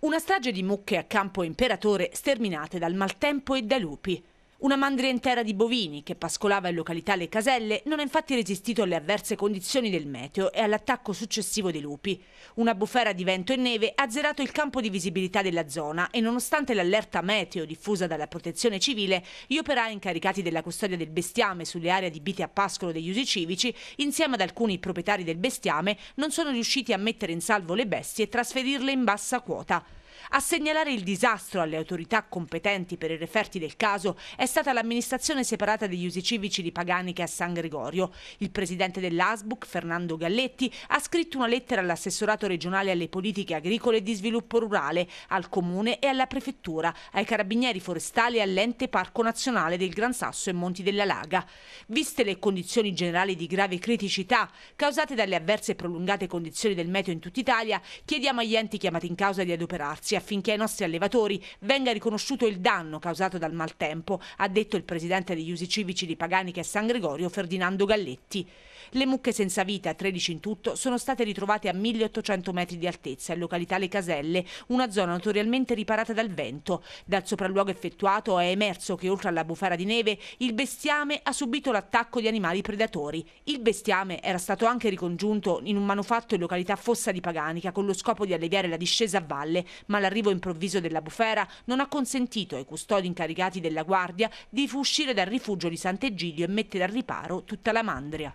Una strage di mucche a campo imperatore sterminate dal maltempo e dai lupi. Una mandria intera di bovini che pascolava in località Le Caselle non ha infatti resistito alle avverse condizioni del meteo e all'attacco successivo dei lupi. Una bufera di vento e neve ha azzerato il campo di visibilità della zona e nonostante l'allerta meteo diffusa dalla protezione civile, gli operai incaricati della custodia del bestiame sulle aree adibite a pascolo degli usi civici, insieme ad alcuni proprietari del bestiame, non sono riusciti a mettere in salvo le bestie e trasferirle in bassa quota. A segnalare il disastro alle autorità competenti per i referti del caso è stata l'amministrazione separata degli usi civici di Paganica a San Gregorio. Il presidente dell'ASBUC, Fernando Galletti, ha scritto una lettera all'assessorato regionale alle politiche agricole e di sviluppo rurale, al comune e alla prefettura, ai carabinieri forestali e all'ente Parco Nazionale del Gran Sasso e Monti della Laga. Viste le condizioni generali di grave criticità causate dalle avverse e prolungate condizioni del meteo in tutta Italia, chiediamo agli enti chiamati in causa di adoperarsi muoversi affinché ai nostri allevatori venga riconosciuto il danno causato dal maltempo, ha detto il presidente degli usi civici di Paganica e San Gregorio, Ferdinando Galletti. Le mucche senza vita, 13 in tutto, sono state ritrovate a 1800 metri di altezza in località Le Caselle, una zona notoriamente riparata dal vento. Dal sopralluogo effettuato è emerso che oltre alla bufera di neve il bestiame ha subito l'attacco di animali predatori. Il bestiame era stato anche ricongiunto in un manufatto in località Fossa di Paganica con lo scopo di alleviare la discesa a valle, ma l'arrivo improvviso della bufera non ha consentito ai custodi incaricati della guardia di uscire dal rifugio di Sant'Egidio e mettere al riparo tutta la mandria.